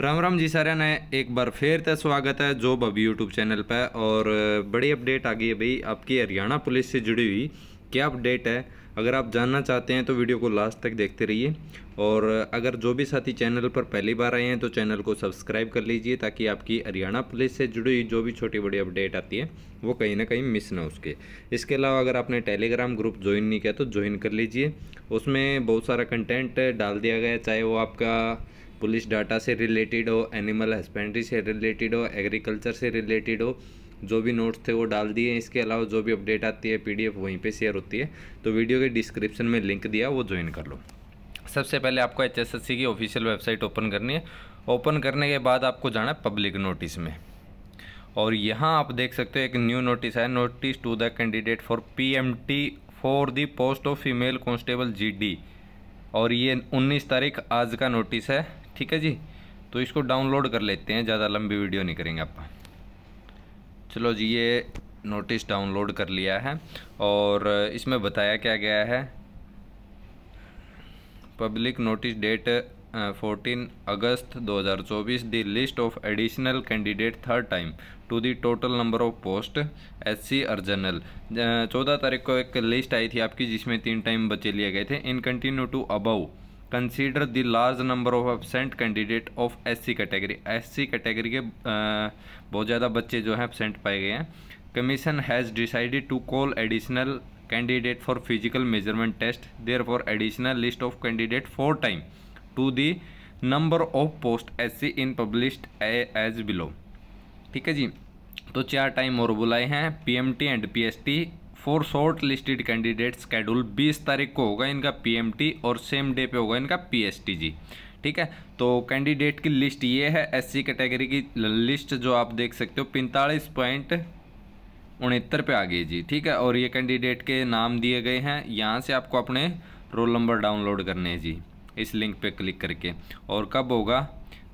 राम राम जी सारे ने एक बार फिर तो स्वागत है जो बबी यूट्यूब चैनल पर और बड़ी अपडेट आ गई है भाई आपकी हरियाणा पुलिस से जुड़ी हुई क्या अपडेट है अगर आप जानना चाहते हैं तो वीडियो को लास्ट तक देखते रहिए और अगर जो भी साथी चैनल पर पहली बार आए हैं तो चैनल को सब्सक्राइब कर लीजिए ताकि आपकी हरियाणा पुलिस से जुड़ी हुई जो भी छोटी बड़ी अपडेट आती है वो कहीं ना कहीं मिस ना उसके इसके अलावा अगर आपने टेलीग्राम ग्रुप ज्वाइन नहीं किया तो ज्वाइन कर लीजिए उसमें बहुत सारा कंटेंट डाल दिया गया चाहे वो आपका पुलिस डाटा से रिलेटेड हो एनिमल हस्बेंड्री से रिलेटेड हो एग्रीकल्चर से रिलेटेड हो जो भी नोट्स थे वो डाल दिए इसके अलावा जो भी अपडेट आती है पीडीएफ वहीं पे शेयर होती है तो वीडियो के डिस्क्रिप्शन में लिंक दिया वो ज्वाइन कर लो सबसे पहले आपको एच की ऑफिशियल वेबसाइट ओपन करनी है ओपन करने के बाद आपको जाना है पब्लिक नोटिस में और यहाँ आप देख सकते हो एक न्यू नोटिस है notice to the candidate for PMT for the post of female constable GD और ये 19 तारीख आज का नोटिस है ठीक है जी तो इसको डाउनलोड कर लेते हैं ज़्यादा लंबी वीडियो नहीं करेंगे आप चलो जी ये नोटिस डाउनलोड कर लिया है और इसमें बताया क्या गया है public notice date 14 August 2024 the list of additional candidate third time to the total number of post S C और जनरल चौदह तारीख को एक लिस्ट आई थी आपकी जिसमें तीन टाइम बचे लिए गए थे in continue to above consider the large number of absent candidate of SC category SC category के बहुत ज़्यादा बच्चे जो हैं एबसेंट पाए गए हैं commission has decided to call additional candidate for physical measurement test there for additional list of candidate four time to the number of post S C in published as below ठीक है जी तो चार time और बुलाए हैं PMT and PST for short listed candidate schedule बीस तारीख को होगा इनका पीएमटी और सेम डे पे होगा इनका पीएसटीजी ठीक है तो कैंडिडेट की लिस्ट ये है एससी कैटेगरी की लिस्ट जो आप देख सकते हो पैंतालीस पॉइंट उनहत्तर पे आ गई जी ठीक है और ये कैंडिडेट के नाम दिए गए हैं यहाँ से आपको अपने रोल नंबर डाउनलोड करने हैं जी इस लिंक पे क्लिक करके और कब होगा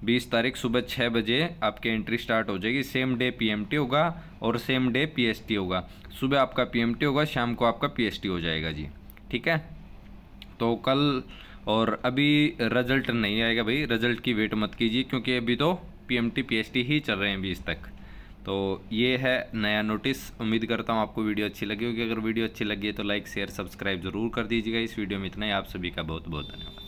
बीस तारीख सुबह छः बजे आपकी एंट्री स्टार्ट हो जाएगी सेम डे पीएमटी होगा और सेम डे पीएसटी होगा सुबह आपका पीएमटी होगा शाम को आपका पीएसटी हो जाएगा जी ठीक है तो कल और अभी रिजल्ट नहीं आएगा भाई रिजल्ट की वेट मत कीजिए क्योंकि अभी तो पीएमटी पीएसटी ही चल रहे हैं बीस तक तो ये है नया नोटिस उम्मीद करता हूँ आपको वीडियो अच्छी लगी होगी अगर वीडियो अच्छी लगी है तो लाइक शेयर सब्सक्राइब जरूर कर दीजिएगा इस वीडियो में इतना ही आप सभी का बहुत बहुत धन्यवाद